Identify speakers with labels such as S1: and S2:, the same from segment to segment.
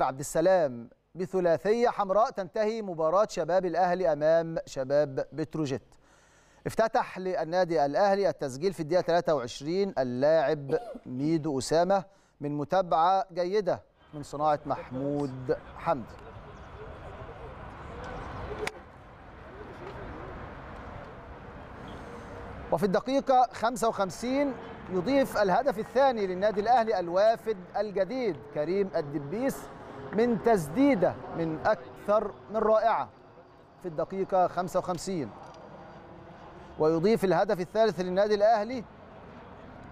S1: عبد السلام بثلاثية حمراء تنتهي مباراة شباب الأهلي أمام شباب بتروجيت افتتح للنادي الأهلي التسجيل في الدقيقة 23 اللاعب ميدو أسامة من متابعة جيدة من صناعة محمود حمدي وفي الدقيقة 55 يضيف الهدف الثاني للنادي الأهلي الوافد الجديد كريم الدبيس من تسديده من اكثر من رائعه في الدقيقه 55 ويضيف الهدف الثالث للنادي الاهلي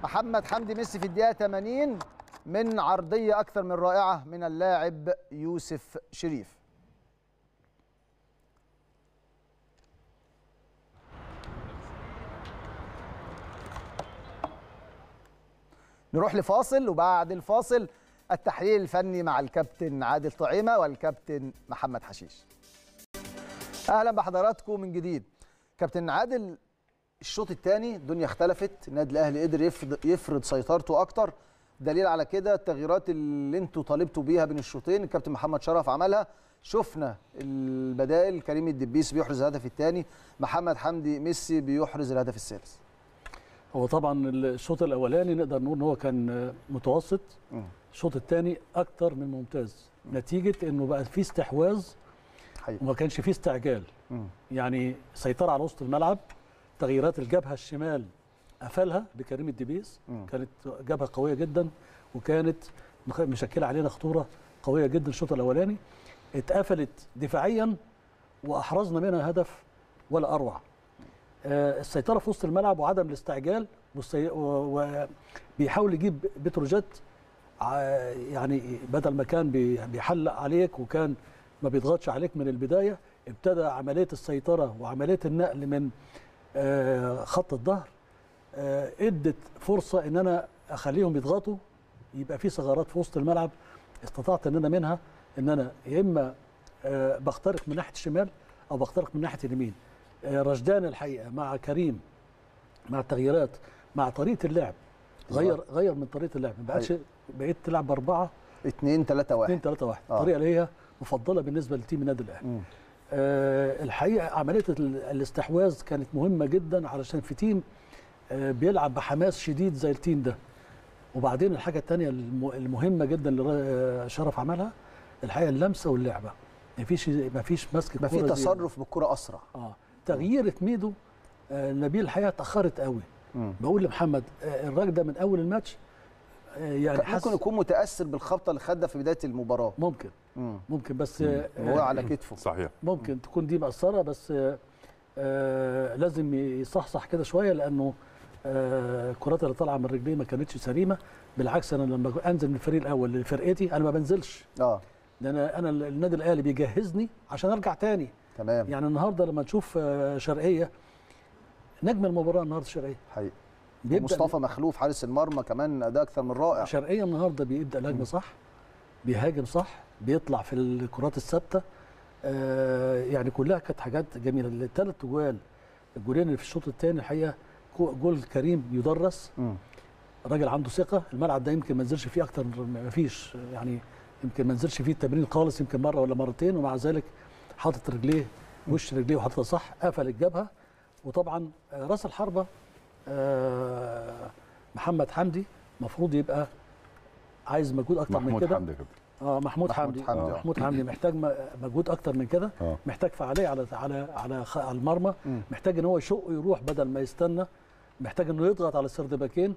S1: محمد حمدي ميسي في الدقيقه 80 من عرضيه اكثر من رائعه من اللاعب يوسف شريف نروح لفاصل وبعد الفاصل التحليل الفني مع الكابتن عادل طعيمه والكابتن محمد حشيش. اهلا بحضراتكم من جديد. كابتن عادل الشوط الثاني الدنيا اختلفت، النادي الاهلي قدر يفرض سيطرته اكتر، دليل على كده التغييرات اللي انتوا طالبتوا بيها بين الشوطين الكابتن محمد شرف عملها، شفنا البدائل كريم الدبيس بيحرز الهدف الثاني، محمد حمدي ميسي بيحرز الهدف الثالث.
S2: هو طبعا الشوط الاولاني نقدر نقول ان هو كان متوسط الشوط الثاني اكتر من ممتاز نتيجه انه بقى في استحواذ وما كانش في استعجال يعني سيطره على وسط الملعب تغييرات الجبهه الشمال قفلها بكريم الدبيس كانت جبهه قويه جدا وكانت مشكله علينا خطوره قويه جدا الشوط الاولاني اتقفلت دفاعيا واحرزنا منها هدف ولا اروع آه، السيطره في وسط الملعب وعدم الاستعجال وبيحاول يجيب بتروجيت يعني بدل ما كان بيحلق عليك وكان ما بيضغطش عليك من البدايه ابتدى عمليه السيطره وعمليه النقل من آه، خط الظهر آه، ادت فرصه ان انا اخليهم يضغطوا يبقى في ثغرات في وسط الملعب استطعت ان انا منها ان انا يا اما بخترق من ناحيه الشمال او بخترق من ناحيه اليمين آه، رشدان الحقيقه مع كريم مع التغييرات مع طريقه اللعب غير غير من طريقه اللعب ما بقتش أيوة. بقيت تلعب باربعه 2 3 1 2 3 1 الطريقه اللي هي مفضله بالنسبه لتيم النادي الاهلي آه الحقيقه عمليه الاستحواذ كانت مهمه جدا علشان في تيم آه بيلعب بحماس شديد زي التيم ده وبعدين الحاجه الثانيه المهمه جدا اللي شرف عملها الحقيقه اللمسه واللعبه مفيش مفيش مسك ما في تصرف
S1: بالكره اسرع اه
S2: تغيير ميدو آه، نبيل الحقيقه تاخرت قوي بقول لمحمد آه، الراجل ده من اول الماتش آه، يعني ممكن
S1: يكون متاثر بالخبطه اللي خدها في بدايه المباراه
S2: ممكن ممكن بس هو على كتفه صحيح ممكن تكون دي مأثره بس لازم يصحصح كده شويه لانه الكرات اللي طالعه من رجليه ما كانتش سليمه بالعكس انا لما انزل من الفريق الاول لفرقتي انا ما بنزلش اه ده انا انا النادي الاهلي بيجهزني عشان ارجع تاني تمام يعني النهارده لما تشوف آه، شرقيه نجم المباراه النهارده شرقيه حقيقي مصطفى مخلوف حارس
S1: المرمى كمان اداء اكثر من رائع
S2: شرقيه النهارده بيبدا الهجمه صح بيهاجم صح بيطلع في الكرات الثابته آه يعني كلها كانت حاجات جميله الثلاث جوال الجولين اللي في الشوط الثاني الحقيقه جول كريم يدرس راجل عنده ثقه الملعب ده يمكن ما نزلش فيه اكتر ما فيش يعني يمكن ما نزلش فيه التمرين خالص يمكن مره ولا مرتين ومع ذلك حاطط رجليه وش رجليه وحاططها صح قفل الجبهه وطبعا آه، راس الحربه آه، محمد حمدي المفروض يبقى عايز مجهود اكتر من كده آه، محمود حمدي اه محمود حمدي حمدي محمود حمدي محتاج مجهود اكتر من كده آه. محتاج فعاليه على على على, المرمى محتاج ان هو يشق يروح بدل ما يستنى محتاج انه يضغط على السردباكين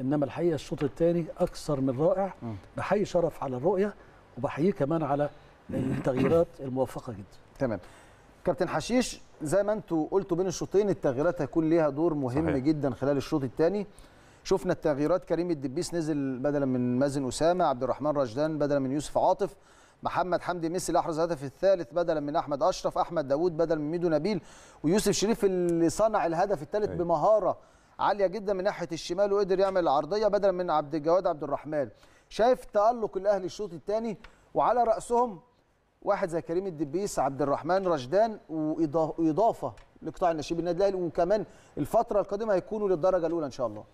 S2: انما الحقيقه الشوط الثاني اكثر من رائع بحيي شرف على الرؤيه وبحييه
S1: كمان على التغييرات الموفقه جدا تمام كابتن حشيش زي ما انتم قلتوا بين الشوطين التغييرات هيكون ليها دور مهم صحيح. جدا خلال الشوط الثاني شفنا التغييرات كريم الدبيس نزل بدلا من مازن اسامه عبد الرحمن رشدان بدلا من يوسف عاطف محمد حمدي ميسي اللي احرز هدف الثالث بدلا من احمد اشرف احمد داوود بدلا من ميدو نبيل ويوسف شريف اللي صنع الهدف الثالث أيوه. بمهاره عاليه جدا من ناحيه الشمال وقدر يعمل العرضيه بدلا من عبد الجواد عبد الرحمن شايف تالق الاهلي الشوط الثاني وعلى راسهم واحد زي كريم الدبيس عبد الرحمن رشدان واضافه لقطاع النشيب النادي الاهلي وكمان الفتره القادمه هيكونوا للدرجه الاولى ان شاء الله.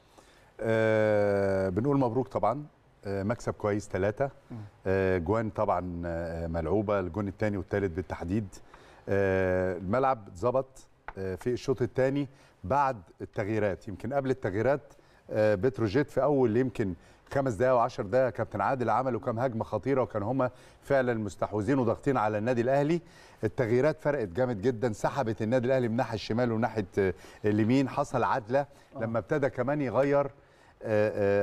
S3: أه بنقول مبروك طبعا أه مكسب كويس ثلاثة أه جوان طبعا آه، ملعوبة الجون الثاني والثالث بالتحديد أه الملعب ظبط آه، في الشوط الثاني بعد التغييرات يمكن قبل التغييرات آه، بتروجيت في اول يمكن خمس دقايق وعشر دقائق كابتن عادل عملوا كام هجمه خطيره وكان هما فعلا مستحوذين وضاغطين على النادي الاهلي التغييرات فرقت جامد جدا سحبت النادي الاهلي من ناحيه الشمال وناحيه آه، اليمين حصل عدله آه. لما ابتدى كمان يغير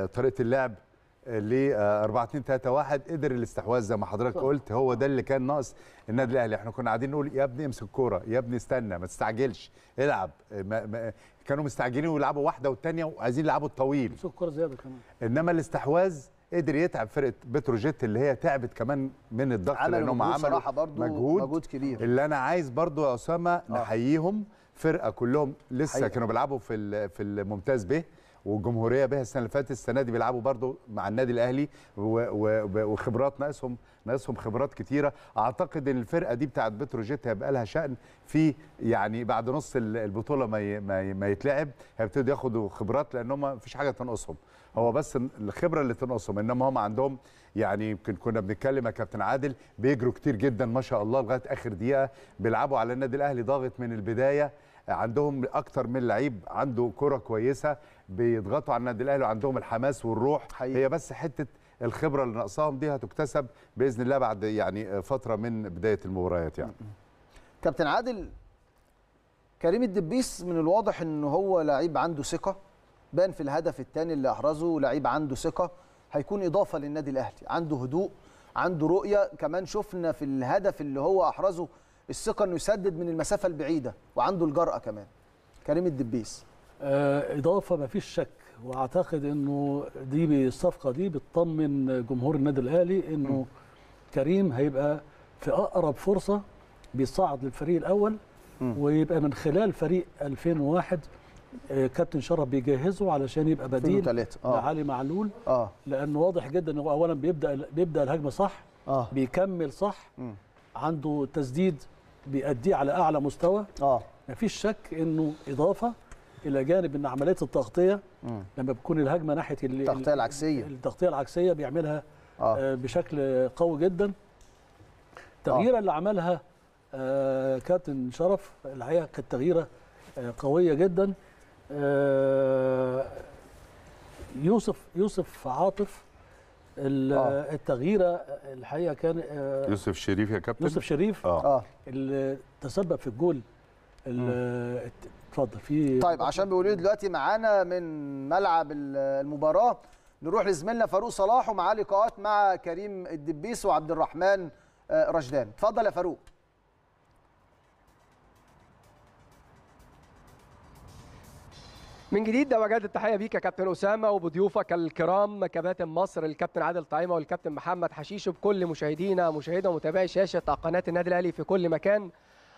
S3: طريقه اللعب ل 4 2 3 1 قدر الاستحواذ زي ما حضرتك قلت هو ده اللي كان ناقص النادي الاهلي احنا كنا قاعدين نقول يا ابني امسك الكوره يا ابني استنى ما تستعجلش العب ما ما كانوا مستعجلين ويلعبوا واحده والثانيه وعايزين يلعبوا الطويل امسك الكوره زياده كمان انما الاستحواذ قدر يتعب فرقه بتروجيت اللي هي تعبت كمان من الضغط لانهم عملوا مجهود مجهود كبير اللي انا عايز برضو يا اسامه آه. نحييهم فرقه كلهم لسه حقيقة. كانوا بيلعبوا في في الممتاز ب والجمهوريه بها السنه اللي فاتت السنه دي بيلعبوا برضو مع النادي الاهلي وخبرات ناقصهم ناقصهم خبرات كتيره اعتقد ان الفرقه دي بتاعت بتروجيت هيبقى لها شان في يعني بعد نص البطوله ما ما يتلعب هيبتدوا ياخدوا خبرات لان هم مفيش حاجه تنقصهم هو بس الخبره اللي تنقصهم انما هم عندهم يعني يمكن كنا بنتكلم يا كابتن عادل بيجروا كتير جدا ما شاء الله لغايه اخر دقيقه بيلعبوا على النادي الاهلي ضاغط من البدايه عندهم اكتر من لعيب عنده كره كويسه بيضغطوا على النادي الاهلي وعندهم الحماس والروح حقيقي. هي بس حته الخبره اللي ناقصاهم دي هتكتسب باذن الله بعد يعني فتره من بدايه المباريات يعني
S1: كابتن عادل كريم الدبيس من الواضح ان هو لعيب عنده ثقه بان في الهدف الثاني اللي احرزه لعيب عنده ثقه هيكون اضافه للنادي الاهلي عنده هدوء عنده رؤيه كمان شفنا في الهدف اللي هو احرزه الثقه انه يسدد من المسافه البعيده وعنده الجراه كمان كريم الدبيس
S2: آه، اضافه ما فيش شك واعتقد انه دي بالصفقه دي بتطمن جمهور النادي الاهلي انه كريم هيبقى في اقرب فرصه بيصعد للفريق الاول م. ويبقى من خلال فريق 2001 آه، كابتن شرف بيجهزه علشان يبقى بديل آه. لعلي معلول آه. لانه واضح جدا انه اولا بيبدا بيبدا الهجمه صح آه. بيكمل صح م. عنده تسديد بيأديه على اعلى مستوى آه. مفيش شك انه اضافه الى جانب ان عمليه التغطيه مم. لما بتكون الهجمه ناحيه التغطيه العكسيه التغطيه العكسيه بيعملها آه. آه، بشكل قوي جدا التغييره آه. اللي عملها آه كابتن شرف الحقيقه كانت تغييره آه قويه جدا آه يوسف يوسف عاطف آه. التغييره الحقيقه كان
S3: آه يوسف شريف يا كابتن يوسف شريف آه.
S1: اللي تسبب في الجول اتفضل في طيب عشان بيقولوا دلوقتي معانا من ملعب المباراه نروح لزميلنا فاروق صلاح ومعاه لقاءات مع كريم الدبيس وعبد الرحمن
S4: آه، رشدان اتفضل يا فاروق من جديد ده وجدت التحيه بيك يا كابتن اسامه وبضيوفك الكرام كباتن مصر الكابتن عادل طعيمه والكابتن محمد حشيش وبكل مشاهدينا مشاهدة ومتابعي شاشه قناه النادي الاهلي في كل مكان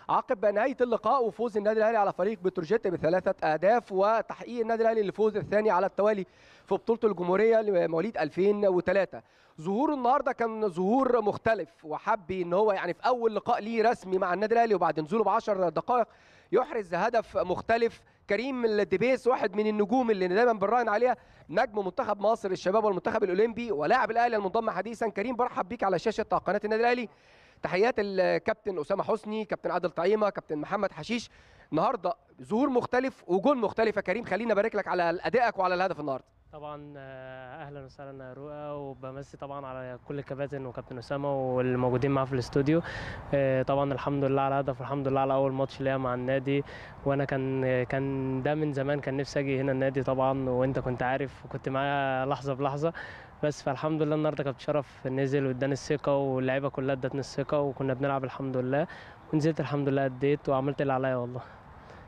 S4: عقب نهايه اللقاء وفوز النادي الاهلي على فريق بتروجيت بثلاثه اهداف وتحقيق النادي الاهلي للفوز الثاني على التوالي في بطوله الجمهوريه لمواليد 2003 ظهوره النهارده كان ظهور مختلف وحب ان هو يعني في اول لقاء ليه رسمي مع النادي الاهلي وبعد نزوله ب 10 دقائق يحرز هدف مختلف كريم الدبيس واحد من النجوم اللي دايما بنراهن عليها نجم منتخب مصر الشباب والمنتخب الاولمبي ولاعب الاهلي المنضم حديثا كريم برحب بيك على شاشه قناه النادي الاهلي تحيات الكابتن اسامه حسني كابتن عادل طعيمه كابتن محمد حشيش النهارده ظهور مختلف وجون مختلفه كريم خلينا ابارك لك على ادائك وعلى الهدف النهارده
S5: طبعا آه، اهلا وسهلا يا رؤى وبمسي طبعا على كل الكباتن وكابتن اسامه والموجودين معاه في الاستوديو آه، طبعا الحمد لله على الهدف والحمد لله على اول ماتش ليا مع النادي وانا كان كان ده من زمان كان نفسي اجي هنا النادي طبعا وانت كنت عارف وكنت معايا لحظه بلحظه بس فالحمد لله النهارده كابتن شرف نزل واداني الثقه واللعيبه كلها ادتني الثقه وكنا بنلعب الحمد لله ونزلت الحمد لله اديت وعملت اللي عليا والله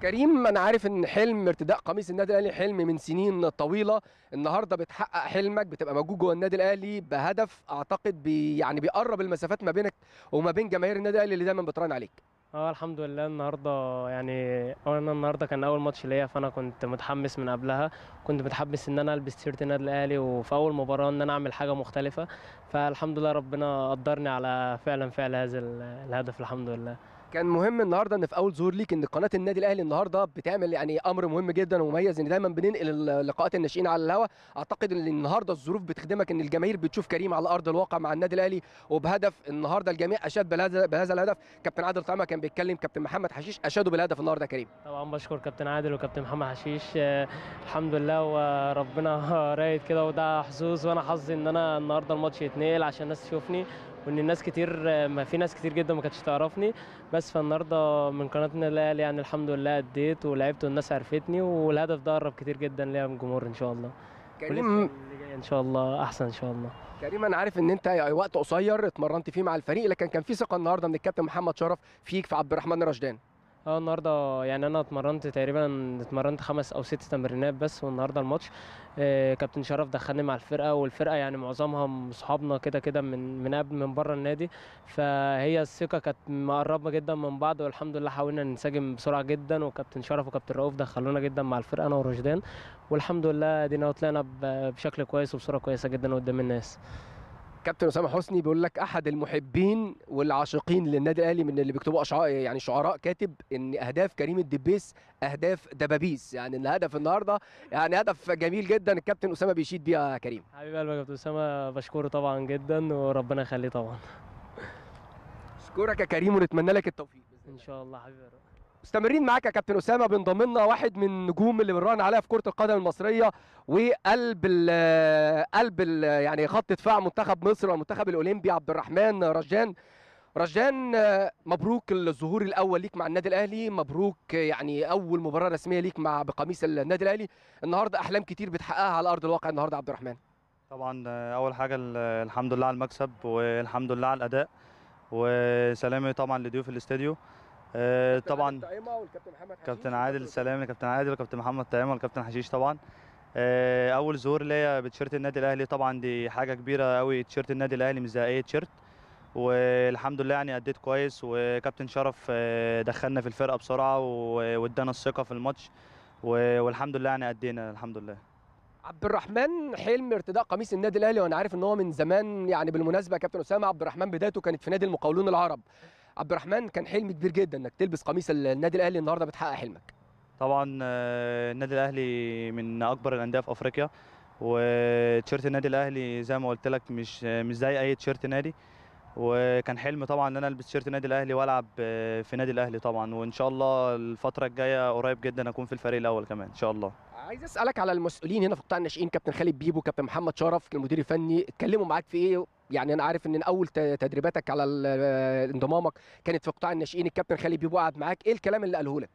S4: كريم انا عارف ان حلم ارتداء قميص النادي الاهلي حلم من سنين طويله النهارده بتحقق حلمك بتبقى موجود جوه النادي الاهلي بهدف اعتقد بي يعني بيقرب المسافات ما بينك وما بين جماهير النادي الاهلي اللي دايما بتراهن عليك
S5: اه الحمد لله النهارده يعني انا النهارده كان اول ماتش ليا فانا كنت متحمس من قبلها كنت متحمس ان انا البس تيشيرت النادي الاهلي وفي اول مباراه ان انا اعمل حاجه مختلفه فالحمد لله ربنا قدرني على فعلا فعل هذا الهدف الحمد لله
S4: كان مهم النهارده ان في اول ظهور ليك ان قناه النادي الاهلي النهارده بتعمل يعني امر مهم جدا ومميز ان دايما بننقل لقاءات الناشئين على الهواء اعتقد ان النهارده الظروف بتخدمك ان الجماهير بتشوف كريم على ارض الواقع مع النادي الاهلي وبهدف النهارده الجميع اشاد بهذا بهذا الهدف كابتن عادل طعمه كان بيتكلم كابتن محمد حشيش اشادوا بالهدف النهارده كريم
S5: طبعا بشكر كابتن عادل وكابتن محمد حشيش آه، الحمد لله وربنا رايد كده وده حظوظ وانا حظي ان انا النهارده الماتش يتنقل عشان الناس تشوفني وان الناس كتير ما في ناس كتير جدا ما كانتش تعرفني بس فالنهارده من قناتنا الاهلي يعني الحمد لله اديت ولعبت والناس عرفتني والهدف ده قرب كتير جدا ليا من الجمهور ان شاء الله كريم ان شاء الله احسن ان شاء الله
S4: كريم انا عارف ان انت وقت قصير اتمرنت فيه مع الفريق لكن كان في ثقه النهارده من الكابتن محمد شرف فيك في عبد الرحمن رشدان
S5: اه النهارده يعني انا اتمرنت تقريبا اتمرنت خمس او ست تمرينات بس والنهارده الماتش آه، كابتن شرف دخلني مع الفرقه والفرقه يعني معظمها صحابنا كده كده من من قبل من بره النادي فهي الثقه كانت مقربه جدا من بعض والحمد لله حاولنا ننسجم بسرعه جدا وكابتن شرف وكابتن رؤوف دخلونا جدا مع الفرقه انا ورشدان والحمد لله ادينا طلعنا بشكل
S4: كويس وبصوره كويسه جدا قدام الناس كابتن اسامه حسني بيقول لك احد المحبين والعاشقين للنادي الاهلي من اللي بيكتبوا اشعار يعني شعراء كاتب ان اهداف كريم الدبيس اهداف دبابيس يعني الهدف النهارده يعني هدف جميل جدا الكابتن اسامه بيشيد بيها يا كريم
S5: حبيب قلبي يا كابتن اسامه بشكره طبعا جدا وربنا يخليه طبعا
S4: اشكرك يا كريم ونتمنى لك التوفيق ان شاء الله حبيبي مستمرين معاك يا كابتن اسامه بينضم لنا واحد من النجوم اللي بنراهن عليها في كره القدم المصريه وقلب ال قلب ال يعني خط دفاع منتخب مصر والمنتخب الاولمبي عبد الرحمن رجان رجان مبروك الظهور الاول ليك مع النادي الاهلي مبروك يعني اول مباراه رسميه ليك مع بقميص النادي الاهلي النهارده احلام كتير بتحققها على ارض الواقع النهارده عبد الرحمن
S6: طبعا اول حاجه الحمد لله على المكسب والحمد لله على الاداء وسلامي طبعا لضيوف الاستاديو طبعا آه، كابتن عادل سلام كابتن عادل وكابتن محمد طعيمه والكابتن حشيش طبعا آه، اول ظهور ليا بتيشيرت النادي الاهلي طبعا دي حاجه كبيره قوي تيشيرت النادي الاهلي مش زي اي تيشيرت والحمد لله يعني اديت كويس وكابتن شرف آه، دخلنا في الفرقه بسرعه وادانا الثقه في الماتش والحمد لله يعني ادينا الحمد لله
S4: عبد الرحمن حلم ارتداء قميص النادي الاهلي وانا عارف ان هو من زمان يعني بالمناسبه كابتن اسامه عبد الرحمن بدايته كانت في نادي المقاولون العرب عبد الرحمن كان حلم كبير جدا انك تلبس قميص النادي الاهلي النهارده بتحقق حلمك
S6: طبعا آه، النادي الاهلي من اكبر الانديه في افريقيا وتيشيرت النادي الاهلي زي ما قلت لك مش آه، مش زي اي تيشيرت نادي وكان حلم طبعا ان انا البس شيرت النادي الاهلي والعب آه، في نادي الاهلي طبعا وان شاء الله الفتره الجايه قريب جدا اكون في الفريق الاول كمان ان شاء الله
S4: عايز اسالك على المسؤولين هنا في قطاع الناشئين كابتن خالد بيبو كابتن محمد شرف المدير الفني اتكلموا معاك في ايه يعني انا عارف ان اول تدريباتك على آه، انضمامك كانت في قطاع الناشئين الكابتن خالد بيبو قعد معاك ايه الكلام اللي قاله لك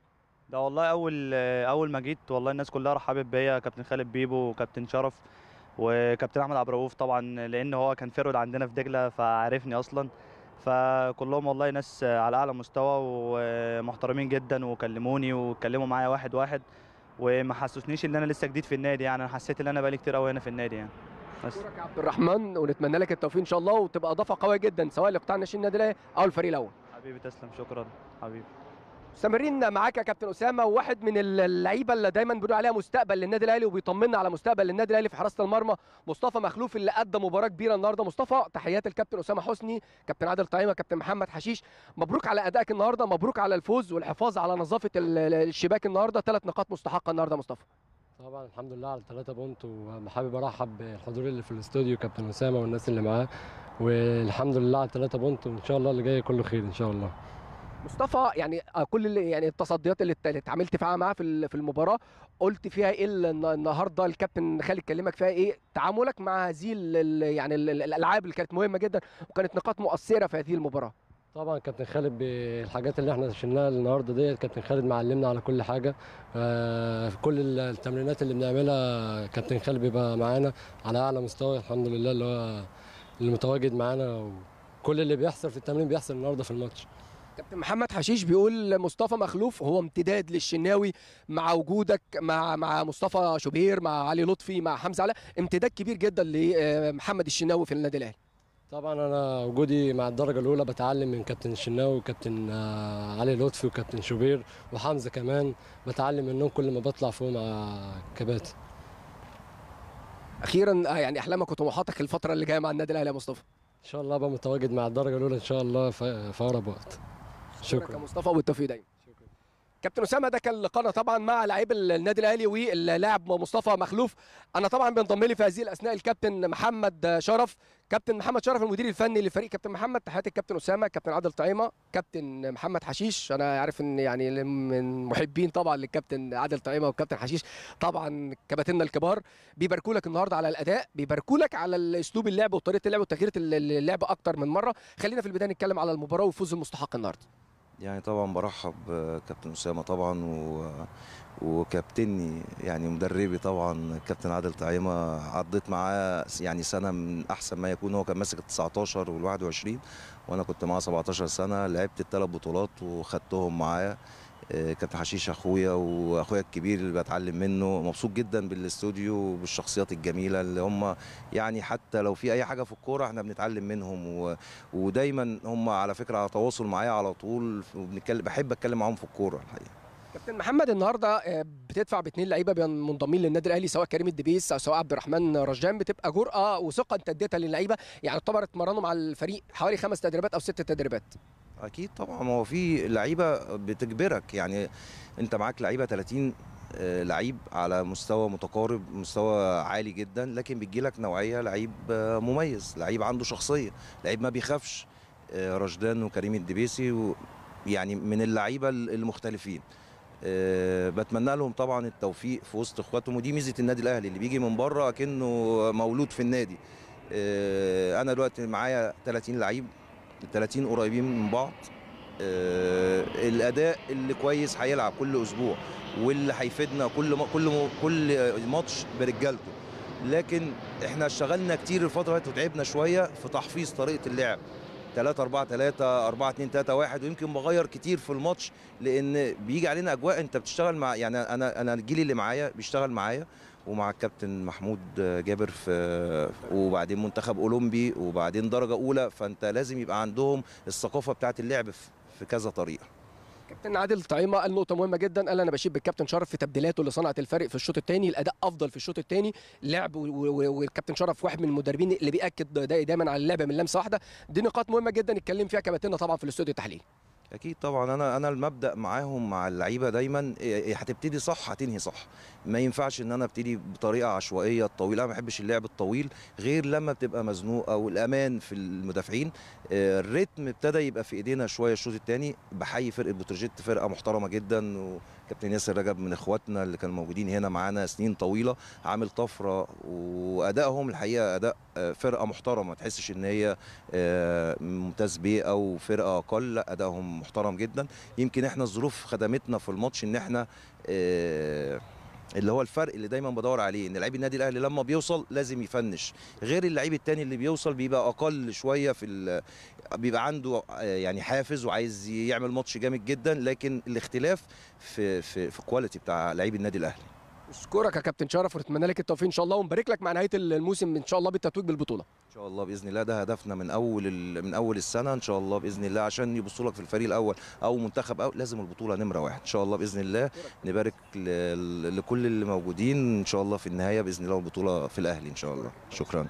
S6: ده والله اول آه، اول ما جيت والله الناس كلها رحبت بيا كابتن خالد بيبو وكابتن شرف وكابتن احمد عبد الرؤوف طبعا لان هو كان فيرود عندنا في دجله فعرفني اصلا فكلهم والله ناس على اعلى مستوى ومحترمين جدا وكلموني واتكلموا معايا واحد واحد وما حسسنيش ان انا لسه جديد في النادي يعني انا حسيت ان انا بقالي كتير قوي هنا في النادي يعني بس يا
S4: عبد الرحمن ونتمنى لك التوفيق ان شاء الله وتبقى اضافه قويه جدا سواء لقطاع ناشئين النادي الاهلي او الفريق الاول
S6: حبيبي تسلم شكرا حبيبي
S4: مستمرين معاك يا كابتن اسامه وواحد من اللعيبه اللي دايما بنقول عليها مستقبل للنادي الاهلي وبيطمنا على مستقبل النادي الاهلي في حراسه المرمى مصطفى مخلوف اللي ادى مباراه كبيره النهارده مصطفى تحيات الكابتن اسامه حسني كابتن عادل طعيمه كابتن محمد حشيش مبروك على ادائك النهارده مبروك على الفوز والحفاظ على نظافه الشباك النهارده ثلاث نقاط مستحقه النهارده مصطفى
S7: طبعا الحمد لله على ثلاثة بونت وحابب ارحب بالحضور اللي في الاستوديو كابتن اسامه والناس اللي معاه والحمد لله على ثلاثة بونت وان شاء الله اللي جاي كله خير ان شاء الله
S4: مصطفى يعني آه، كل اللي يعني التصديات اللي اتعاملت فيها معاه في المباراه قلت فيها ايه النهارده الكابتن خالد كلمك فيها ايه تعاملك مع هذه يعني الالعاب اللي كانت مهمه جدا وكانت نقاط مؤثره في هذه المباراه
S7: طبعا كابتن خالد بالحاجات اللي احنا شلناها النهارده ديت كابتن خالد معلمنا على كل حاجه آه، في كل التمرينات اللي بنعملها كابتن خالد بيبقى معانا على اعلى مستوى الحمد لله اللي هو المتواجد معانا وكل اللي بيحصل في
S4: التمرين بيحصل النهارده في الماتش كابتن محمد حشيش بيقول مصطفى مخلوف هو امتداد للشناوي مع وجودك مع مع مصطفى شوبير مع علي لطفي مع حمزه علاء امتداد كبير جدا لمحمد آه، الشناوي في النادي الاهلي
S7: طبعا انا وجودي مع الدرجه الاولى بتعلم من كابتن الشناوي وكابتن آه، علي لطفي وكابتن شوبير وحمزه كمان بتعلم منهم كل ما بطلع فوق مع كباتن اخيرا آه، يعني احلامك وطموحاتك الفتره اللي جايه مع النادي الاهلي يا مصطفى ان شاء الله ابقى متواجد مع الدرجه الاولى ان شاء الله في اقرب وقت شكرا مصطفى
S4: والتوفيق دايما كابتن اسامه ده كان لقاءنا طبعا مع لعيب النادي الاهلي واللاعب مصطفى مخلوف انا طبعا بينضم لي في هذه الاثناء الكابتن محمد شرف كابتن محمد شرف المدير الفني لفريق كابتن محمد تحياتي الكابتن اسامه كابتن عادل طعيمه كابتن محمد حشيش انا عارف ان يعني من محبين طبعا للكابتن عادل طعيمه والكابتن حشيش طبعا كباتننا الكبار بيباركوا لك النهارده على الاداء بيباركوا لك على اسلوب اللعب وطريقه اللعب وتغيير اللعب اكتر من مره خلينا في البدايه نتكلم على المباراه وفوز المستحق النهارده
S8: يعني طبعا برحب كابتن اسامه طبعا و... وكابتني يعني مدربي طبعا كابتن عادل طعيمه عضيت معاه يعني سنه من احسن ما يكون هو كان ماسك ال 19 وال 21 وانا كنت معاه 17 سنه لعبت الثلاث بطولات وخدتهم معايا آه، كابتن حشيش اخويا واخويا الكبير اللي بتعلم منه مبسوط جدا بالاستوديو وبالشخصيات الجميله اللي هم يعني حتى لو في اي حاجه في الكوره احنا بنتعلم منهم و... ودايما هم على فكره على تواصل معايا على طول وبنتكلم بحب اتكلم معاهم في الكوره الحقيقه
S4: كابتن محمد النهارده آه، بتدفع باثنين لعيبه منضمين للنادي الاهلي سواء كريم الدبيس او سواء عبد الرحمن رجان بتبقى جرأه وثقه انت اديتها للعيبه يعني اعتبرت اتمرنوا مع الفريق حوالي خمس تدريبات او ست تدريبات
S8: اكيد طبعا هو في لعيبه بتجبرك يعني انت معاك لعيبه 30 آه، لعيب على مستوى متقارب مستوى عالي جدا لكن بتجيلك نوعيه لعيب آه، مميز لعيب عنده شخصيه لعيب ما بيخافش آه، رشدان وكريم الدبيسي يعني من اللعيبه المختلفين بتمنى لهم طبعا التوفيق في وسط اخواتهم ودي ميزه النادي الاهلي اللي بيجي من بره كانه مولود في النادي انا دلوقتي معايا 30 لعيب 30 قريبين من بعض آه الاداء اللي كويس هيلعب كل اسبوع واللي هيفيدنا كل ما كل ما كل ماتش برجالته لكن احنا اشتغلنا كتير الفتره اللي وتعبنا شويه في تحفيظ طريقه اللعب 3 4 3 4 2 3 1 ويمكن بغير كتير في الماتش لان بيجي علينا اجواء انت بتشتغل مع يعني انا انا الجيل اللي معايا بيشتغل معايا ومع الكابتن محمود جابر في وبعدين منتخب اولمبي وبعدين درجه اولى فانت لازم يبقى عندهم الثقافه بتاعه اللعب في كذا طريقه
S4: كابتن عادل طعيمه قال نقطه مهمه جدا قال انا بشيب بالكابتن شرف في تبديلاته اللي صنعت الفرق في الشوط الثاني الاداء افضل في الشوط الثاني لعب والكابتن شرف واحد من المدربين اللي بياكد دايما على اللعبه من لمسه واحده دي نقاط مهمه جدا اتكلم فيها كابتننا طبعا في الاستوديو التحليلي
S8: اكيد طبعا انا انا المبدا معاهم مع اللعيبه دايما إيه، هتبتدي صح هتنهي صح ما ينفعش ان انا ابتدي بطريقه عشوائيه الطويله انا ما بحبش اللعب الطويل غير لما بتبقى مزنوق او الامان في المدافعين الريتم ابتدى يبقى في ايدينا شويه الشوط الثاني بحيي فرقه بتروجيت فرقه محترمه جدا وكابتن ياسر رجب من اخواتنا اللي كانوا موجودين هنا معانا سنين طويله عامل طفره وادائهم الحقيقه اداء آه، فرقه محترمه ما تحسش ان هي آه، ممتاز بيه او فرقه اقل لا ادائهم محترم جدا يمكن احنا الظروف خدمتنا في الماتش ان احنا آه، اللي هو الفرق اللي دايما بدور عليه ان لعيب النادي الاهلي لما بيوصل لازم يفنش غير اللعيب التاني اللي بيوصل بيبقى اقل شويه في بيبقى عنده آه، يعني حافز وعايز يعمل ماتش جامد جدا لكن الاختلاف في في في كواليتي بتاع لعيب النادي الاهلي
S4: اشكرك يا كابتن شرف ونتمنى لك التوفيق ان شاء الله ونبارك لك مع نهايه الموسم ان شاء الله بالتتويج بالبطوله ان
S8: شاء الله باذن الله ده هدفنا من اول من اول السنه ان شاء الله باذن الله عشان يبصوا لك في الفريق الاول او منتخب أو لازم البطوله نمره واحد ان شاء الله باذن الله نبارك لكل اللي موجودين ان شاء الله في النهايه باذن الله البطوله في الاهلي ان شاء الله شكرا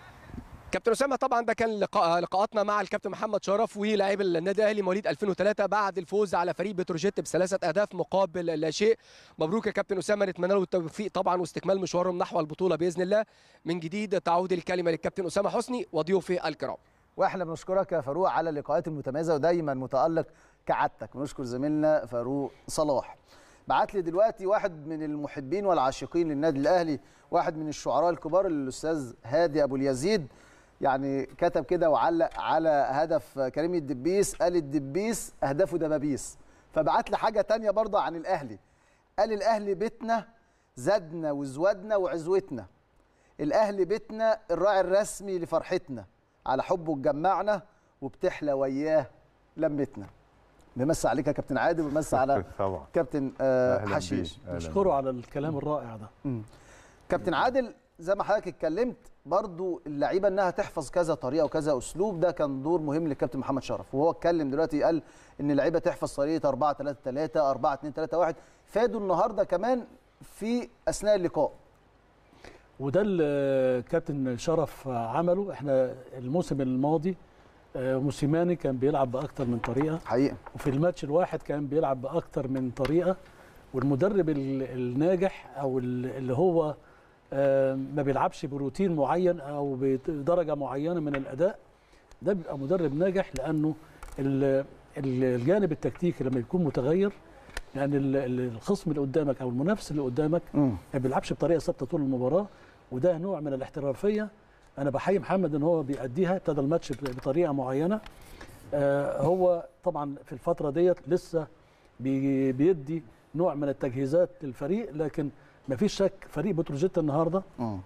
S4: كابتن اسامه طبعا ده كان لقاء لقاءاتنا مع الكابتن محمد شرف ولاعيب النادي الاهلي مواليد 2003 بعد الفوز على فريق بتروجيت بثلاثه اهداف مقابل لا شيء مبروك يا كابتن اسامه نتمنى له التوفيق طبعا واستكمال مشوارهم نحو البطوله باذن الله من جديد تعود الكلمه للكابتن اسامه حسني وضيوفه الكرام
S1: واحنا بنشكرك يا فاروق على اللقاءات المتميزه ودايما متالق كعادتك بنشكر زميلنا فاروق صلاح بعت لي دلوقتي واحد من المحبين والعاشقين للنادي الاهلي واحد من الشعراء الكبار الاستاذ هادي ابو اليزيد يعني كتب كده وعلق على هدف كريم الدبيس قال الدبيس اهدافه دبابيس فبعت لي حاجه تانية برضه عن الاهلي قال الاهلي بيتنا زادنا وزودنا وعزوتنا الاهلي بيتنا الراعي الرسمي لفرحتنا على حبه اتجمعنا وبتحلى وياه لمتنا بمس عليك يا كابتن عادل وبمسي على كابتن آه حشيش نشكره على الكلام الرائع ده كابتن عادل زي ما حضرتك اتكلمت برضو اللعيبه انها تحفظ كذا طريقه وكذا اسلوب ده كان دور مهم للكابتن محمد شرف وهو اتكلم دلوقتي قال ان اللعيبه تحفظ طريقه 4 3 3 4 2 3 1 فادوا النهارده كمان في اثناء اللقاء
S2: وده اللي كابتن شرف عمله احنا الموسم الماضي آه، موسيماني كان بيلعب باكثر من طريقه حقيقه وفي الماتش الواحد كان بيلعب باكثر من طريقه والمدرب الناجح او اللي هو آه، ما بيلعبش بروتين معين او بدرجه معينه من الاداء ده بيبقى مدرب ناجح لانه الجانب التكتيكي لما يكون متغير لان الخصم اللي قدامك او المنافس اللي قدامك ما بيلعبش بطريقه ثابته طول المباراه وده نوع من الاحترافيه انا بحيي محمد ان هو بيأديها ابتدى الماتش بطريقه معينه آه، هو طبعا في الفتره ديت لسه بيدي نوع من التجهيزات للفريق لكن مفيش شك فريق بتروجيتا النهارده آه.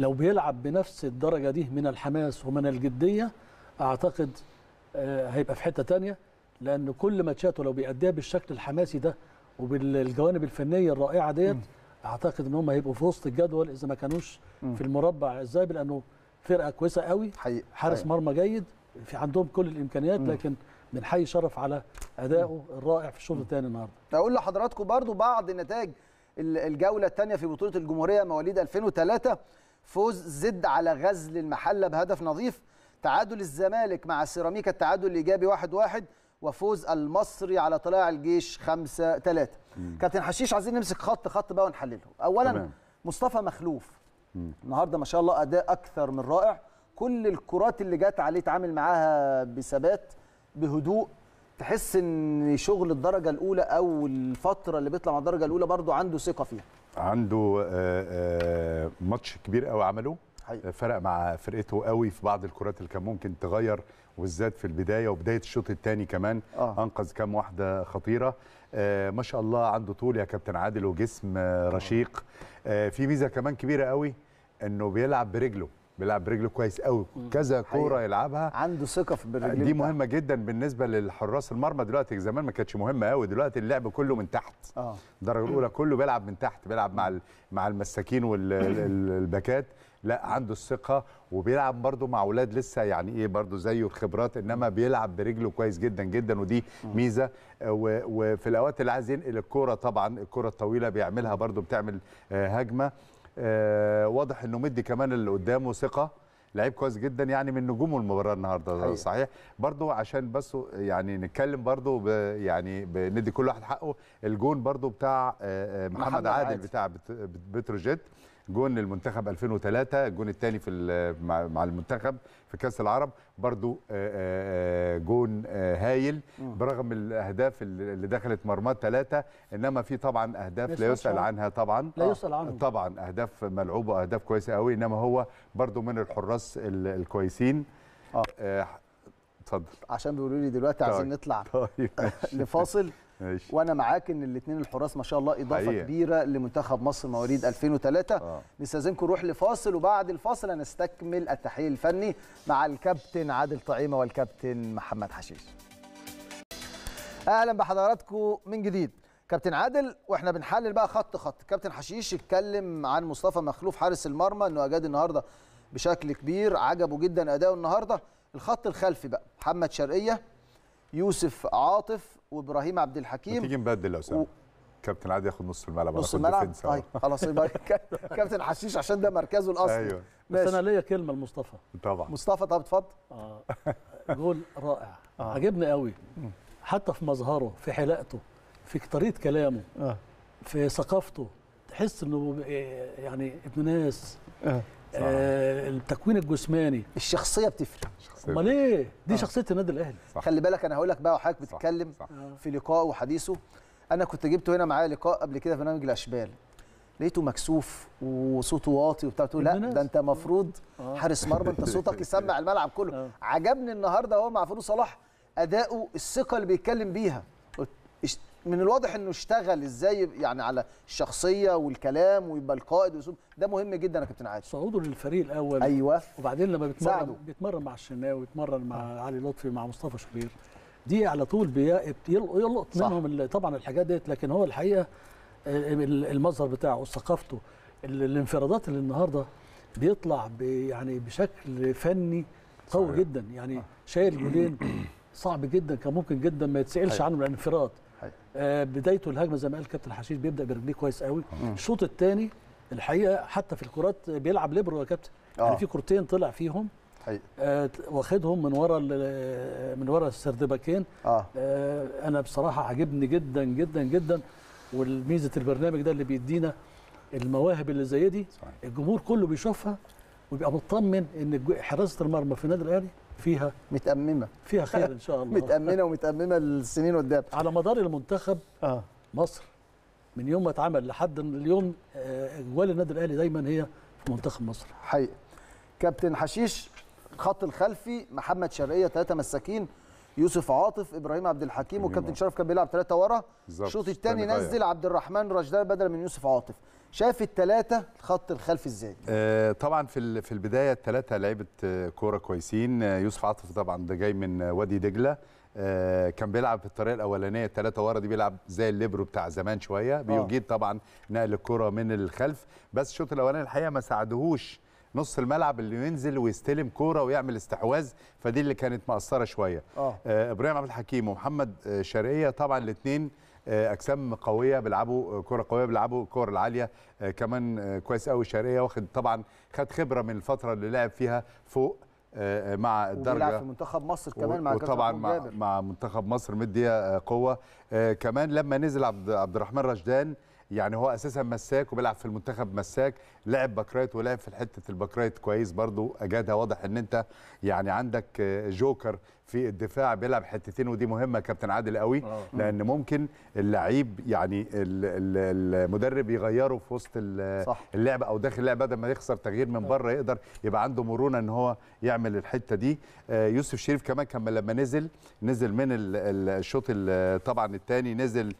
S2: لو بيلعب بنفس الدرجه دي من الحماس ومن الجديه اعتقد آه، هيبقى في حته ثانيه لان كل ماتشاته لو بيأديها بالشكل الحماسي ده وبالجوانب الفنيه الرائعه ديت اعتقد ان هم هيبقوا في وسط الجدول اذا ما كانوش م. في المربع الذهبي لانه فرقه كويسه قوي حارس مرمى جيد في عندهم كل الامكانيات م. لكن
S1: بنحيي شرف على ادائه الرائع في الشوط الثاني النهارده. اقول لحضراتكم برضو بعض النتائج الجوله الثانيه في بطوله الجمهوريه مواليد 2003 فوز زد على غزل المحله بهدف نظيف تعادل الزمالك مع سيراميكا التعادل الايجابي 1-1 وفوز المصري على طلائع الجيش 5 3 كابتن حشيش عايزين نمسك خط خط بقى ونحلله اولا تمام. مصطفى مخلوف مم. النهارده ما شاء الله اداء اكثر من رائع كل الكرات اللي جت عليه اتعامل معاها بثبات بهدوء تحس ان شغل الدرجه الاولى او الفتره اللي بيطلع مع الدرجه الاولى برضه عنده ثقه فيها
S3: عنده آه، آه، ماتش كبير قوي عمله حقيقة. فرق مع فرقته قوي في بعض الكرات اللي كان ممكن تغير وبالذات في البدايه وبدايه الشوط الثاني كمان آه. انقذ كام واحده خطيره آه ما شاء الله عنده طول يا كابتن عادل وجسم آه رشيق آه في ميزه كمان كبيره قوي انه بيلعب برجله بيلعب برجله كويس قوي كذا كوره
S1: يلعبها عنده ثقه في برجله دي مهمه
S3: جدا بالنسبه للحراس المرمى دلوقتي زمان ما كانتش مهمه قوي دلوقتي اللعب كله من تحت اه الدرجه الاولى كله بيلعب من تحت بيلعب مع مع المساكين والباكات لا عنده الثقه وبيلعب برده مع اولاد لسه يعني ايه برده زيه الخبرات انما بيلعب برجله كويس جدا جدا ودي ميزه آه، وفي الاوقات اللي عايز ينقل الكوره طبعا الكوره الطويله بيعملها برده بتعمل آه، هجمه آه، واضح انه مدي كمان اللي قدامه ثقه لعيب كويس جدا يعني من نجوم المباراه النهارده حقيقة. صحيح برضو عشان بس يعني نتكلم برضو ب يعني بندي كل واحد حقه الجون برضو بتاع آه، آه، محمد, محمد عادل, عادل بتاع بتروجيت جون المنتخب 2003 الجون الثاني في مع المنتخب في كاس العرب برضو آه، آه، آه، جون هايل برغم الاهداف اللي دخلت مرماه ثلاثه انما في طبعا اهداف لا يسال عنها طبعا لا يسال عنها طبعا اهداف ملعوبه واهداف كويسه قوي انما هو برضو من الحراس الكويسين اه اتفضل عشان بيقولوا لي
S1: دلوقتي عايزين طيب. نطلع طيب لفاصل ماشي. وانا معاك ان الاثنين الحراس ما شاء الله اضافه حقيقة. كبيره لمنتخب مصر مواليد 2003 آه. نستاذنكم نروح لفاصل وبعد الفاصل هنستكمل التحليل الفني مع الكابتن عادل طعيمه والكابتن محمد حشيش اهلا بحضراتكم من جديد كابتن عادل واحنا بنحلل بقى خط خط كابتن حشيش اتكلم عن مصطفى مخلوف حارس المرمى انه اجاد النهارده بشكل كبير عجبه جدا اداؤه النهارده الخط الخلفي بقى محمد شرقيه يوسف عاطف وابراهيم عبد الحكيم
S3: تيجي نبدل لو سمحت كابتن عادل ياخد نص الملعب نص الملعب طيب خلاص يبقى
S1: كابتن حشيش عشان ده مركزه الاصلي ايوه بس انا ليا كلمه لمصطفى طبعا مصطفى طب اتفضل اه جول رائع آه. عجبني
S2: قوي حتى في مظهره في حلاقته في طريقه كلامه آه. في ثقافته تحس انه يعني ابن ناس آه. آه
S1: التكوين الجسماني الشخصيه بتفرق امال ايه دي آه. شخصيه النادي الاهلي خلي بالك انا هقول لك بقى وحضرتك بتتكلم صح. في لقائه وحديثه انا كنت جبته هنا معايا لقاء قبل كده في برنامج الاشبال لقيته مكسوف وصوته واطي وبتاع تقول لا ده انت مفروض آه. حارس مرمى انت صوتك يسمع الملعب كله آه. عجبني النهارده هو مع فاروق صلاح اداؤه الثقه اللي بيتكلم بيها من الواضح انه اشتغل ازاي يعني على الشخصيه والكلام ويبقى القائد واسلوب ده مهم جدا يا كابتن عادل صعوده للفريق الاول ايوه
S2: وبعدين لما بيتمرن بيتمرن مع الشناوي بيتمرن مع علي لطفي مع مصطفى شوبير دي على طول بيلقط منهم طبعا الحاجات ديت لكن هو الحقيقه المظهر بتاعه وثقافته الانفرادات اللي النهارده بيطلع يعني بشكل فني قوي جدا يعني شايل جولين صعب جدا كان ممكن جدا ما يتسالش أيوة. عنه الانفراد آه، بدايته الهجمه زي ما قال كابتن حشيش بيبدا برجليه كويس قوي الشوط الثاني الحقيقه حتى في الكرات بيلعب ليبرو يا كابتن يعني آه. في كورتين طلع فيهم آه واخدهم من ورا من ورا السردباكين آه. آه. انا بصراحه عاجبني جدا جدا جدا والميزه البرنامج ده اللي بيدينا المواهب اللي زي دي صحيح. الجمهور كله بيشوفها وبيبقى مطمن ان حراسه المرمى في النادي الاهلي فيها متأممة فيها خير إن شاء الله متأمنة ومتأممة السنين قدام على مدار المنتخب آه. مصر من يوم ما
S1: اتعمل لحد اليوم آه، اجوال النادي الاهلي دايما هي في منتخب مصر حقيقي كابتن حشيش الخط الخلفي محمد شرقيه ثلاثه مساكين يوسف عاطف ابراهيم عبد الحكيم وكابتن شرف كان بيلعب ثلاثه ورا الشوط الثاني نزل عبد الرحمن رشدان بدلا من يوسف عاطف شاف الثلاثه الخط الخلفي ازاي
S3: آه طبعا في في البدايه الثلاثه لعيبه آه، كوره كويسين آه، يوسف عاطف طبعا ده جاي من آه، وادي دجله آه كان بيلعب بالطريقه الاولانيه الثلاثه ورا دي بيلعب زي الليبرو بتاع زمان شويه بيجيد طبعا نقل الكره من الخلف بس الشوط الاولاني الحقيقه ما ساعدهوش نص الملعب اللي ينزل ويستلم كوره ويعمل استحواذ فدي اللي كانت مقصره شويه آه. آه ابراهيم عبد الحكيم ومحمد آه شرقيه طبعا الاثنين آه، اجسام قويه بيلعبوا آه، كره قويه بيلعبوا الكور العاليه آه، كمان كويس قوي الشرقيه واخد طبعا خد خبره من الفتره اللي لعب فيها فوق مع الدرجه في
S1: منتخب مصر كمان مع وطبعا مع
S3: مع منتخب مصر مديه قوه كمان لما نزل عبد عبد الرحمن رشدان يعني هو اساسا مساك وبيلعب في المنتخب مساك لعب باكرايت ولعب في حته الباكرايت كويس برضو اجادها واضح ان انت يعني عندك جوكر في الدفاع بيلعب حتتين ودي مهمه كابتن عادل قوي آه. لان ممكن اللعيب يعني المدرب يغيره في وسط اللعب او داخل اللعب بدل ما يخسر تغيير من آه. بره يقدر يبقى عنده مرونه ان هو يعمل الحته دي آه، يوسف شريف كمان كان لما نزل نزل من الشوط طبعا الثاني نزل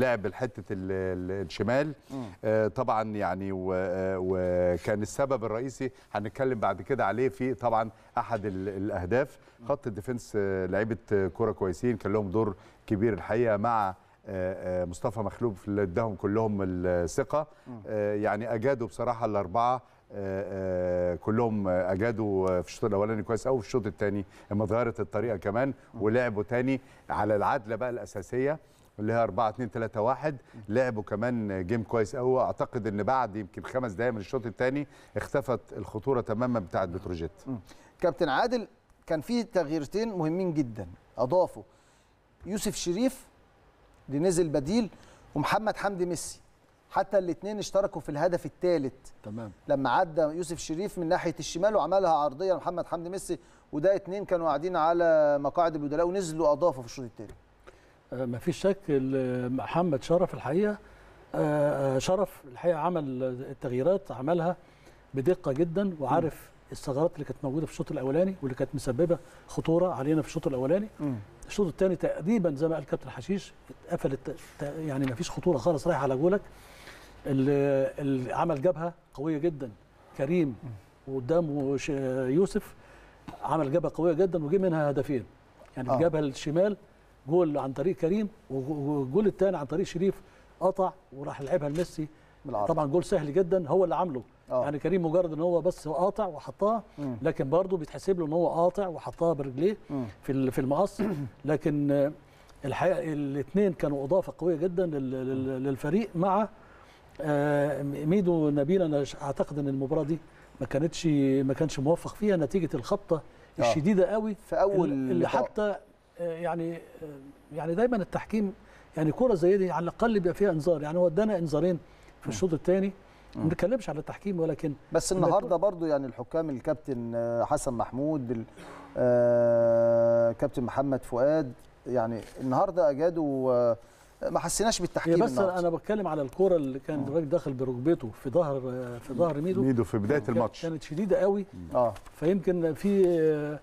S3: لعب حته الشمال طبعا يعني وكان السبب الرئيسي هنتكلم بعد كده عليه في طبعا احد الاهداف خط الديفنس آه، لعيبه آه، كوره كويسين كان لهم دور كبير الحقيقه مع آه، مصطفى مخلوب اللي اداهم كلهم الثقه يعني اجادوا بصراحه الاربعه كلهم اجادوا في الشوط الاولاني كويس قوي في الشوط الثاني اما اتغيرت الطريقه كمان ولعبوا ثاني على العدله بقى الاساسيه اللي هي 4 2 3 1 لعبوا كمان جيم كويس قوي اعتقد ان بعد يمكن خمس دقائق من الشوط الثاني اختفت الخطوره تماما بتاعت بتروجيت كابتن عادل كان في تغييرتين مهمين جدا
S1: اضافوا يوسف شريف اللي نزل بديل ومحمد حمدي ميسي حتى الاثنين اشتركوا في الهدف الثالث تمام لما عدى يوسف شريف من ناحيه الشمال وعملها عرضيه لمحمد حمدي ميسي وده اثنين كانوا قاعدين على مقاعد البدلاء ونزلوا اضافوا في الشوط الثاني
S2: آه، ما فيش شك محمد شرف الحقيقه آه، آه، شرف الحقيقه عمل التغييرات عملها بدقه جدا وعارف الثغرات اللي كانت موجوده في الشوط الاولاني واللي كانت مسببه خطوره علينا في الشوط الاولاني الشوط الثاني تقريبا زي ما قال كابتن حشيش اتقفلت يعني ما فيش خطوره خالص رايحه على جولك اللي عمل جبهه قويه جدا كريم وقدامه يوسف عمل جبهه قويه جدا وجه منها هدفين يعني آه. الجبهه الشمال جول عن طريق كريم والجول الثاني عن طريق شريف قطع وراح لعبها لميسي طبعا جول سهل جدا هو اللي عامله أوه. يعني كريم مجرد ان هو بس قاطع وحطها لكن برضه بيتحسب له ان هو قاطع وحطها برجليه في في المقص لكن الحقيقه الاثنين كانوا اضافه قويه جدا للفريق مع آه، ميدو نبيل انا اعتقد ان المباراه دي ما كانتش ما كانش موفق فيها نتيجه الخبطه آه. الشديده قوي في اول اللي حتى آه، يعني يعني دايما التحكيم يعني كوره زي دي على الاقل بيبقى فيها انذار يعني هو ادانا انذارين في الشوط الثاني ما بنتكلمش على التحكيم ولكن بس النهارده
S1: برضو يعني الحكام الكابتن آه، حسن محمود الكابتن آه، محمد فؤاد يعني النهارده اجادوا آه، ما حسيناش بالتحكيم بس النهاردة. انا بتكلم على الكوره اللي كان الراجل داخل بركبته في ظهر في ظهر ميدو ميدو في بدايه الماتش كانت شديده قوي اه
S2: فيمكن في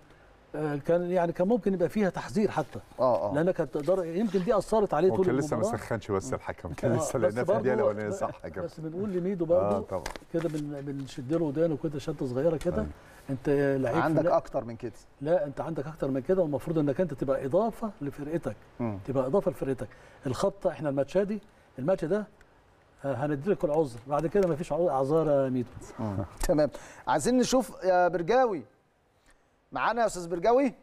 S2: آه، كان يعني كان ممكن يبقى فيها تحذير حتى اه اه لان كانت تقدر يمكن دي اثرت عليه طول الوقت وكان لسه ما سخنش
S3: بس آه. الحكم كان آه، لسه لقيناه في الدقيقه الاولانيه صح حكم بس
S2: بنقول لميدو برضه آه طبعا كده بنشد له ودانه كده شده صغيره كده آه. انت لعيب عندك اكتر من كده لا انت عندك اكتر من كده والمفروض انك انت تبقى اضافه لفرقتك م. تبقى اضافه لفرقتك الخطه احنا الماتش دي الماتش ده
S1: هندي لك العذر بعد كده مفيش اعذار يا ميدو تمام عايزين نشوف يا برجاوي معانا يا استاذ برجاوي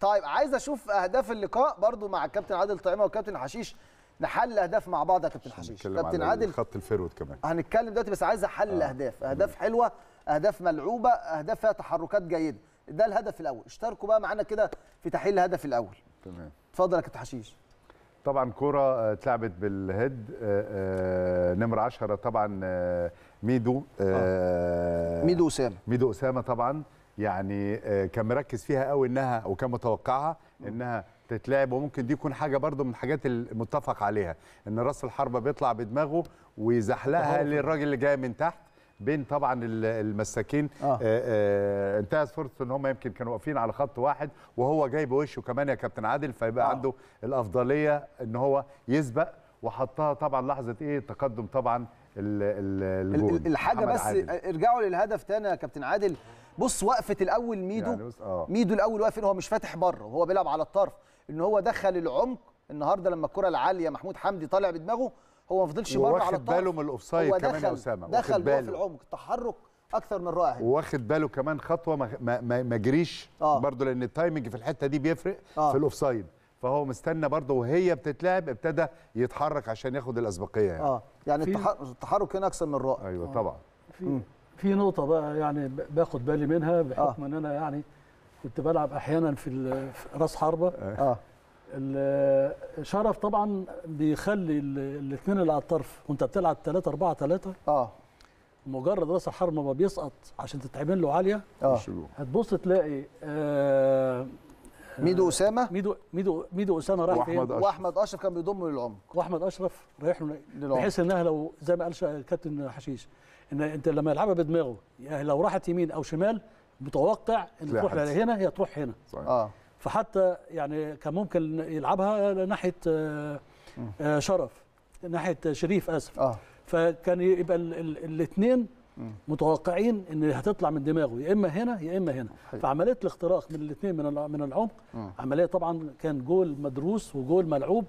S1: طيب عايز اشوف اهداف اللقاء برضو مع الكابتن عادل طعيمه والكابتن حشيش نحل اهداف مع بعض يا كابتن حشيش كابتن عادل
S3: خط الفيرود كمان
S1: هنتكلم دلوقتي بس عايز احل آه. اهداف اهداف حلوه اهداف ملعوبه اهداف فيها تحركات جيده ده الهدف الاول اشتركوا بقى معانا كده في تحليل الهدف الاول
S3: تمام اتفضل يا كابتن حشيش طبعا كرة آه، اتلعبت بالهيد آه، آه، نمرة 10 طبعا ميدو آه. ميدو أسامة ميدو أسامة طبعا يعني آه، كان مركز فيها قوي انها وكان متوقعها انها تتلعب وممكن دي يكون حاجه برضو من الحاجات المتفق عليها ان راس الحربه بيطلع بدماغه ويزحلقها للراجل اللي جاي من تحت بين طبعا المساكين آه. آه آه انتهت فرصه ان هم يمكن كانوا واقفين على خط واحد وهو جاي بوشه كمان يا كابتن عادل فيبقى آه. عنده الافضليه ان هو يسبق وحطها طبعا لحظه ايه تقدم طبعا الجول الحاجه بس عادل.
S1: ارجعوا للهدف تاني يا كابتن عادل بص وقفه الاول ميدو يعني آه. ميدو الاول واقف هو مش فاتح بره وهو بيلعب على الطرف ان هو دخل العمق النهارده لما الكره العاليه محمود حمدي طالع بدماغه هو ما فضلش بره على الطرف باله من الاوفسايد كمان يا اسامه دخل باله في العمق التحرك اكثر من رائع
S3: واخد باله كمان خطوه ما ما, ما جريش آه. برضه لان التايمنج في الحته دي بيفرق آه. في الاوفسايد فهو مستنى برضه وهي بتتلعب ابتدى يتحرك عشان ياخد الاسبقيه يعني اه يعني التحرك هنا اكثر من رائع ايوه آه. طبعا
S2: في في نقطة بقى يعني باخد بالي منها بحكم آه. ان انا يعني كنت بلعب احيانا في راس حربة اه, آه. شرف طبعا بيخلي الاثنين اللي على الطرف وانت بتلعب 3 4 3 اه مجرد راس الحرب ما بيسقط عشان تتعمل له عاليه آه. هتبص تلاقي آه ميدو آه، اسامه ميدو ميدو ميدو اسامه راح واحمد فين؟ واحمد
S1: اشرف كان بيضمه للعمق واحمد اشرف رايح للعمق بحيث
S2: انها لو زي ما قال الكابتن حشيش ان انت لما يلعبها بدماغه يعني لو راحت يمين او شمال متوقع ان تروح هنا هي تروح هنا صحيح. آه. اه فحتى يعني كان ممكن يلعبها ناحيه آه آه شرف ناحيه شريف اسف آه. فكان يبقى الاثنين متوقعين ان هتطلع من دماغه يا اما هنا يا اما هنا فعمليه الاختراق من الاثنين من من العمق عمليه طبعا كان جول مدروس وجول ملعوب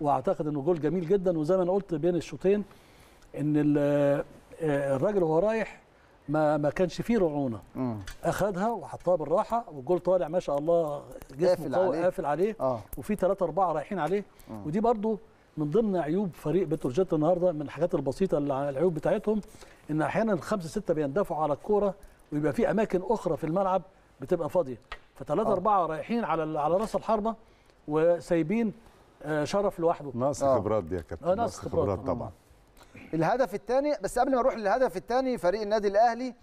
S2: واعتقد انه جول جميل جدا وزي ما انا قلت بين الشوطين ان آه، الراجل وهو رايح ما ما كانش فيه رعونه اخذها وحطها بالراحه والجول طالع ما شاء الله جسمه قافل عليه, قافل عليه. آه. وفي ثلاثه اربعه رايحين عليه ودي برضو من ضمن عيوب فريق بتروجيت النهارده من الحاجات البسيطه اللي العيوب بتاعتهم ان احيانا خمسه سته بيندفعوا على الكوره ويبقى في اماكن اخرى في الملعب بتبقى فاضيه فثلاثه آه. اربعه رايحين على على راس الحربه وسايبين آه، شرف لوحده ناقص آه.
S3: خبرات دي يا كابتن ناقص خبرات طبعا
S1: الهدف الثاني بس قبل ما اروح للهدف الثاني فريق النادي الاهلي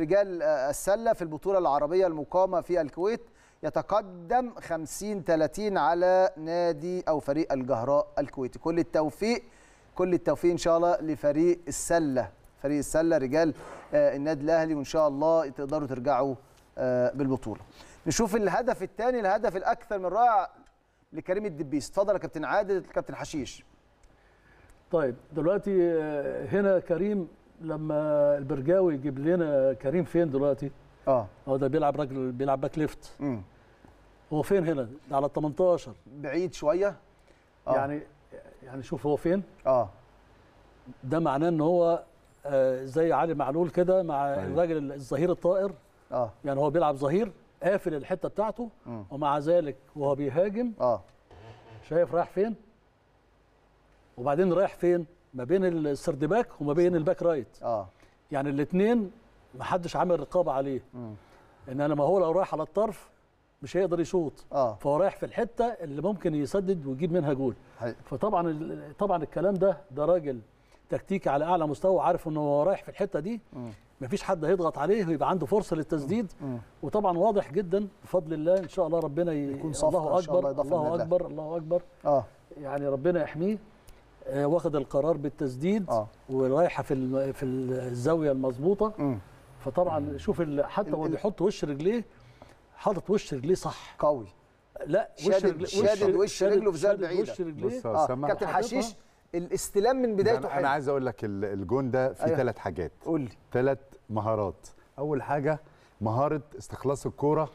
S1: رجال السله في البطوله العربيه المقامه في الكويت يتقدم 50 30 على نادي او فريق الجهراء الكويتي كل التوفيق كل التوفيق ان شاء الله لفريق السله فريق السله رجال آه، النادي الاهلي وان شاء الله تقدروا ترجعوا آه، بالبطوله نشوف الهدف الثاني الهدف الاكثر من رائع لكريم الدبيس اتفضل يا كابتن عادل كابتن حشيش طيب
S2: دلوقتي آه، هنا كريم لما البرجاوي يجيب لنا كريم فين دلوقتي اه هو ده بيلعب راجل بيلعب باك ليفت هو فين هنا؟ ده على ال 18 بعيد شويه آه. يعني يعني شوف هو فين اه ده معناه ان هو آه زي علي معلول كده مع أيوه. الراجل الظهير الطائر اه يعني هو بيلعب ظهير قافل الحته بتاعته م. ومع ذلك وهو بيهاجم اه شايف رايح فين وبعدين رايح فين ما بين السردباك وما بين الباك رايت اه يعني الاثنين ما حدش عامل رقابه عليه م. انما هو لو رايح على الطرف مش هيقدر يشوط آه. فهو رايح في الحته اللي ممكن يسدد ويجيب منها جول حي. فطبعا طبعا الكلام ده ده راجل تكتيكي على اعلى مستوى عارف ان هو رايح في الحته دي م. مفيش حد هيضغط عليه ويبقى عنده فرصه للتسديد م. وطبعا واضح جدا بفضل الله ان شاء الله ربنا ي... يكون الله اكبر الله, الله اكبر الله اكبر آه. يعني ربنا يحميه آه واخد القرار بالتسديد آه. ورايحه في في الزاويه المظبوطه فطبعا شوف حتى هو وهو بيحط وش رجليه حاطط وش رجليه صح قوي
S1: لا وش شادد, شادد وش رجله في زاويه بعيده يا رجليه آه. كابتن حشيش الاستلام من بدايته حلو انا
S3: عايز اقول لك الجون ده فيه أيوه. ثلاث أيوة. حاجات قول لي ثلاث مهارات اول حاجه مهاره استخلاص الكوره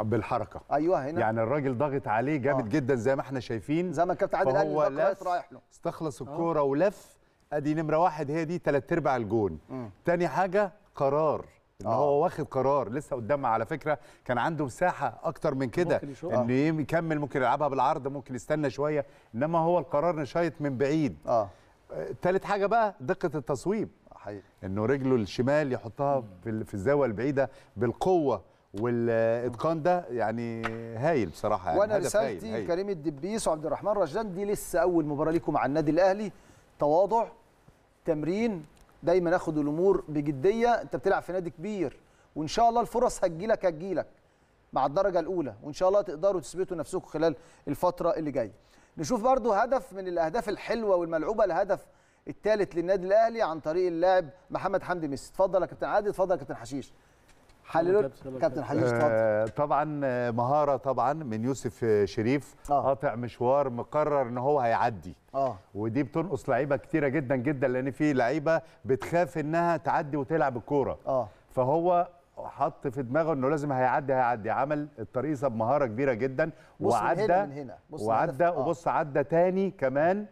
S3: بالحركه ايوه هنا يعني الراجل ضاغط عليه جامد آه. جدا زي ما احنا شايفين زي ما الكابتن عادل قال رايح له استخلص آه. الكوره آه. ولف ادي نمره واحد هي دي ثلاث ارباع الجون م. تاني حاجه قرار ان آه. هو واخد قرار لسه قدامه على فكره كان عنده مساحه اكتر من كده ان آه. يكمل ممكن يلعبها بالعرض ممكن يستنى شويه انما هو القرار نشايط من بعيد اه ثالث حاجه بقى دقه التصويب حقيقي انه رجله الشمال يحطها في في الزاويه البعيده بالقوه والاتقان ده يعني هايل بصراحه يعني وانا رسالتي
S1: كريم الدبيس وعبد الرحمن رشدان دي لسه اول مباراه ليكم مع النادي الاهلي تواضع تمرين دايما اخد الامور بجديه انت بتلعب في نادي كبير وان شاء الله الفرص هتجيلك هتجيلك مع الدرجه الاولى وان شاء الله تقدروا تثبتوا نفسكم خلال الفتره اللي جايه نشوف برضو هدف من الاهداف الحلوه والملعوبه الهدف الثالث للنادي الاهلي عن طريق اللاعب محمد حمدي ميسي اتفضل يا كابتن عادل اتفضل يا كابتن حشيش
S3: حللوا كابتن حجيج آه، طبعا آه، مهاره طبعا من يوسف آه، شريف آه. قاطع مشوار مقرر ان هو هيعدي اه ودي بتنقص لعيبه كتيره جدا جدا لان في لعيبه بتخاف انها تعدي وتلعب الكوره اه فهو حط في دماغه انه لازم هيعدي هيعدي عمل الطريقه بمهاره كبيره جدا وعدى من هنا من هنا وعدى آه. وبص عدى تاني كمان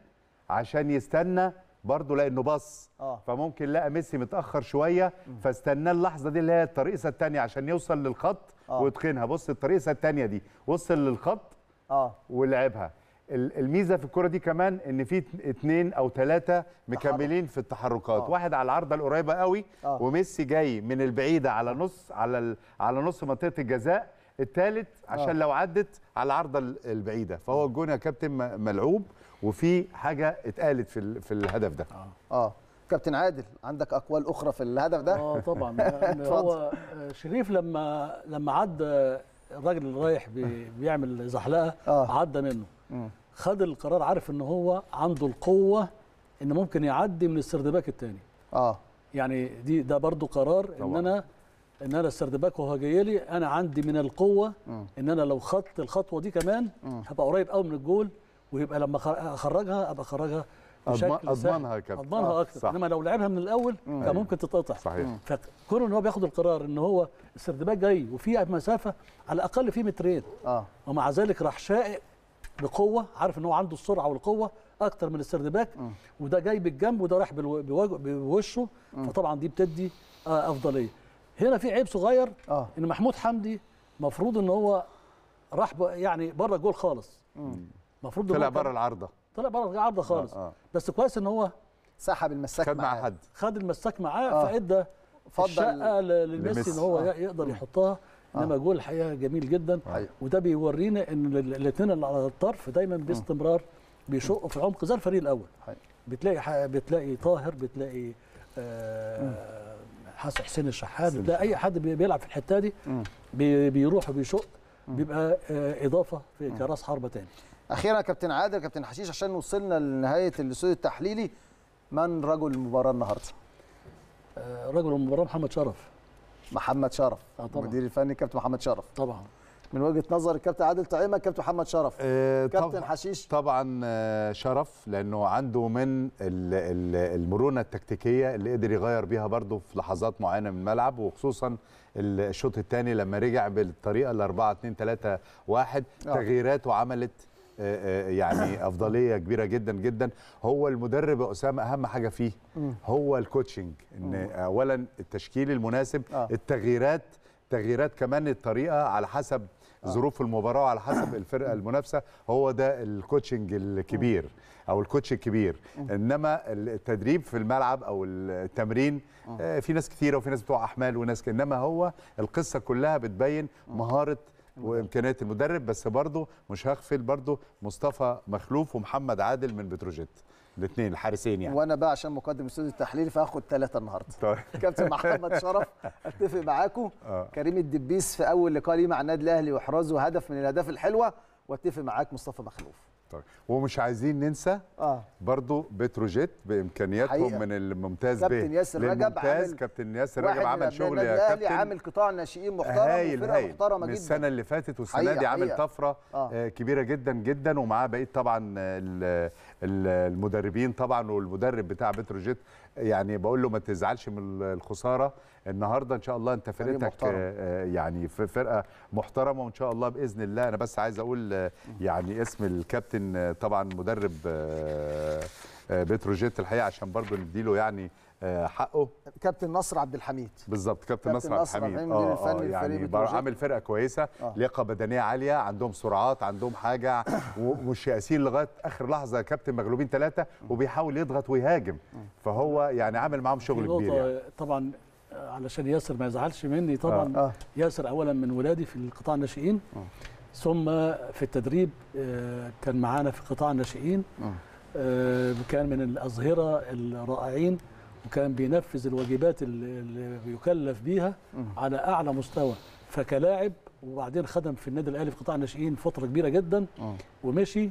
S3: عشان يستنى برضه لانه بص آه. فممكن لقى ميسي متاخر شويه فاستناه اللحظه دي اللي هي الترقيصه الثانيه عشان يوصل للخط آه. ويتقنها بص الترقيصه الثانيه دي وصل للخط اه ولعبها الميزه في الكره دي كمان ان في اثنين او ثلاثه مكملين في التحركات آه. واحد على العارضه القريبه قوي آه. وميسي جاي من البعيده على نص على على نص منطقه الجزاء الثالث آه. عشان آه. لو عدت على العارضه البعيده فهو آه. الجون يا كابتن ملعوب وفي حاجه اتقالت في في الهدف ده آه. اه كابتن عادل عندك اقوال اخرى في الهدف ده اه طبعا
S1: هو
S2: شريف لما لما عدى الراجل اللي رايح بي بيعمل زحلقه آه. عدى منه خد القرار عارف ان هو عنده القوه ان ممكن يعدي من السردباك الثاني اه يعني دي ده برضو قرار طبعا. ان انا ان انا السردباك وهو جاي لي انا عندي من القوه م. ان انا لو خدت الخطوه دي كمان م. هبقى قريب قوي من الجول ويبقى لما اخرجها ابقى اخرجها اضمنها كده اضمنها آه، اكتر صح. انما لو لعبها من الاول كان ممكن تتقطع صحيح فكون ان هو بياخد القرار ان هو السردباك جاي وفي مسافه على الاقل في مترين اه ومع ذلك راح شائق بقوه عارف ان هو عنده السرعه والقوه اكتر من السردباك وده جاي بالجنب وده رايح بوشه فطبعا دي بتدي آه افضليه هنا في عيب صغير آه. ان محمود حمدي مفروض ان هو راح يعني بره الجول خالص مم. المفروض طلع بره العارضه طلع بره العارضه آه، خالص آه آه. بس كويس ان هو سحب المساك خد مع حد خد المساك معاه آه. فادى الشقه لميسي ان هو آه. يقدر يحطها آه. انما آه. جول الحقيقه جميل جدا آه. أيوه. وده بيورينا ان الاثنين اللي على الطرف دايما آه. باستمرار بيشقوا في العمق زي الفريق الاول آه. بتلاقي بتلاقي طاهر بتلاقي آه حسن حسين الشحات بتلاقي اي
S1: حد بيلعب في الحته دي بيروح وبيشق بيبقى اضافه في كراس حربه تاني اخيرا كابتن عادل كابتن حشيش عشان وصلنا لنهايه الاستوديو التحليلي من رجل المباراه النهارده آه، رجل المباراه محمد شرف محمد شرف آه المدير الفني كابتن محمد شرف طبعا من وجهه نظر الكابتن عادل طعيمه كابتن محمد شرف
S3: آه كابتن حشيش طبعا آه، شرف لانه عنده من المرونه التكتيكيه اللي قدر يغير بيها برده في لحظات معينه من الملعب وخصوصا الشوط الثاني لما رجع بالطريقه ال 4 2 3 1 تغييراته عملت آه، آه، يعني افضليه كبيره جدا جدا هو المدرب يا اسامه اهم حاجه فيه هو الكوتشنج ان اولا التشكيل المناسب آه. التغييرات تغييرات كمان الطريقه على حسب ظروف المباراه وعلى حسب الفرقه المنافسه هو ده الكوتشنج الكبير او الكوتش الكبير انما التدريب في الملعب او التمرين في ناس كثيره وفي ناس بتوع احمال وناس انما هو القصه كلها بتبين مهاره وامكانيات المدرب بس برضه مش هغفل برضه مصطفى مخلوف ومحمد عادل من بتروجيت الاثنين الحارسين يعني وانا بقى عشان مقدم استوديو التحليل فاخد ثلاثه النهارده طيب كابتن محمد شرف
S1: اتفق معاكم آه. كريم الدبيس في اول لقاء ليه مع النادي الاهلي واحرازه هدف من الاهداف الحلوه واتفق معاك مصطفى مخلوف
S3: اكتر ومش عايزين ننسى اه برضه بتروجيت بامكانياتهم حقيقة. من الممتاز كابتن ياسر رجب عامل كابتن ياسر رجب عمل شغل يا كابتن عامل
S1: قطاع ناشئين محترم هايل وفرقه هايل. محترمه من جدا السنه
S3: اللي فاتت والسنه دي عامل طفره آه. آه. كبيره جدا جدا ومعاه بقيه طبعا المدربين طبعا والمدرب بتاع بتروجيت يعني بقول له ما تزعلش من الخساره النهارده ان شاء الله انت فرقتك آه، آه، يعني في فرقه محترمه وان شاء الله باذن الله انا بس عايز اقول آه، يعني اسم الكابتن طبعا مدرب بتروجيت الحقيقه عشان برضه نديله يعني آه، حقه كابتن نصر عبد الحميد بالظبط كابتن, كابتن نصر عبد الحميد آه،, اه الفني يعني عامل فرقه كويسه آه. لياقه بدنيه عاليه عندهم سرعات عندهم حاجه ومش ياسين لغايه اخر لحظه كابتن مغلوبين ثلاثه وبيحاول يضغط ويهاجم فهو يعني عامل معاهم شغل كبير يعني. طبعا آه، علشان ياسر ما يزعلش
S2: مني طبعا آه. آه. ياسر اولا من ولادي في القطاع الناشئين آه. ثم في التدريب كان معانا في قطاع الناشئين آه. كان من الاظهره الرائعين وكان بينفذ الواجبات اللي بيكلف بيها على اعلى مستوى فكلاعب وبعدين خدم في النادي الاهلي في قطاع الناشئين فتره كبيره جدا اه. ومشي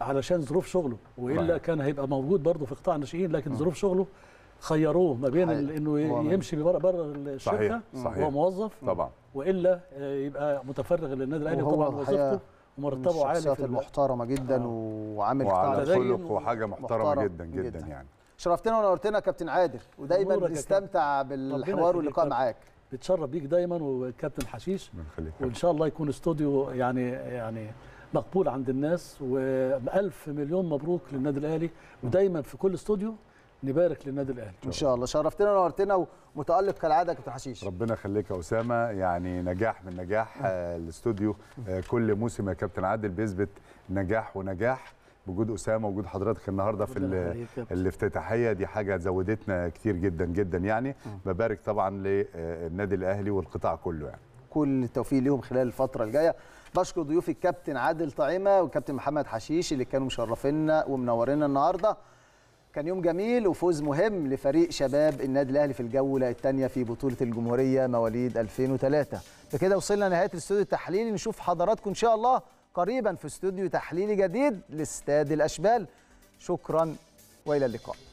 S2: علشان ظروف شغله والا كان هيبقى موجود برضه في قطاع الناشئين لكن ظروف شغله خيروه ما بين انه يمشي بره بره الشركه وهو موظف طبعا والا يبقى متفرغ للنادي الاهلي طبعا وظيفته ومرتبه
S1: عالي في المحترمه جدا آه. وعامل قطاع وعلى وحاجه محترمه, محترمة جدا, جدا جدا يعني شرفتنا ونورتنا كابتن عادل ودايما بنستمتع بالحوار واللقاء معاك بتشرف
S2: بيك دايما وكابتن حشيش وان شاء الله يكون استوديو يعني يعني مقبول عند الناس و مليون مبروك للنادي الاهلي ودايما في كل استوديو نبارك للنادي الاهلي
S3: ان شاء الله شرفتنا ونورتنا ومتالق كالعاده كابتن حشيش ربنا يخليك يا اسامه يعني نجاح من نجاح آه، الاستوديو آه، كل موسم يا كابتن عادل بيثبت نجاح ونجاح وجود اسامه وجود حضرتك النهارده في الافتتاحيه دي حاجه زودتنا كتير جدا جدا يعني ببارك طبعا للنادي آه، الاهلي والقطاع كله يعني
S1: كل التوفيق ليهم خلال الفتره الجايه بشكر ضيوفي الكابتن عادل طعيمه والكابتن محمد حشيش اللي كانوا مشرفينا ومنورينا النهارده كان يوم جميل وفوز مهم لفريق شباب النادي الاهلي في الجوله الثانيه في بطوله الجمهوريه مواليد 2003 بكده وصلنا لنهايه الاستوديو التحليلي نشوف حضراتكم ان شاء الله قريبا في استوديو تحليلي جديد لاستاد الأشبال شكرا وإلى اللقاء